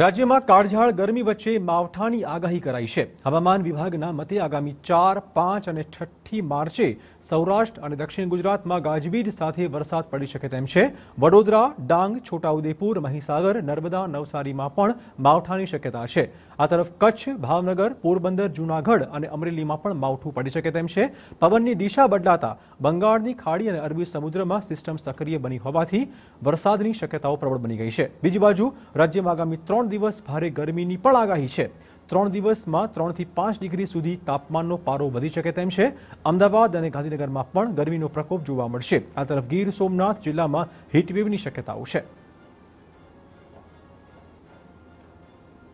રાજ્યમાં કાળઝાળ ગરમી વચ્ચે માવઠાની આગાહી કરાઈ છે હવામાન વિભાગના મતે આગામી 4, 5 અને 6 માર્ચે સૌરાષ્ટ્ર અને દક્ષિણ ગુજરાતમાં ગાજવીજ સાથે વરસાદ પડી શકે તેમ છે વડોદરા, ડાંગ, છોટાઉદેપુર, મહીસાગર, નર્મદા, નવસારીમાં પણ માવઠાની શક્યતા છે આ તરફ કચ્છ, ભાવનગઢ, પોરબંદર, જૂનાગઢ અને અમરેલીમાં પણ માવઠું પડી શકે તેમ છે પવનની દિશા બદલાતા બંગાળની ખાડી અને અરબી સમુદ્રમાં સિસ્ટમ સક્રિય બની હોવાથી વરસાદની શક્યતાઓ প্রবল બની ગઈ છે બીજી બાજુ રાજ્યમાં આગામી દિવસ ભારે ગરમી ની પડાગાહી છે 3 દિવસમાં 3 થી 5 ડિગ્રી સુધી તાપમાનનો પારો વધી શકે તેમ છે અમદાવાદ અને ગાંધીનગરમાં પણ ગરમીનો પ્રકોપ જોવા મળશે આ તરફ ગીર સોમનાથ જિલ્લામાં હીટ વેવની શક્યતાઓ છે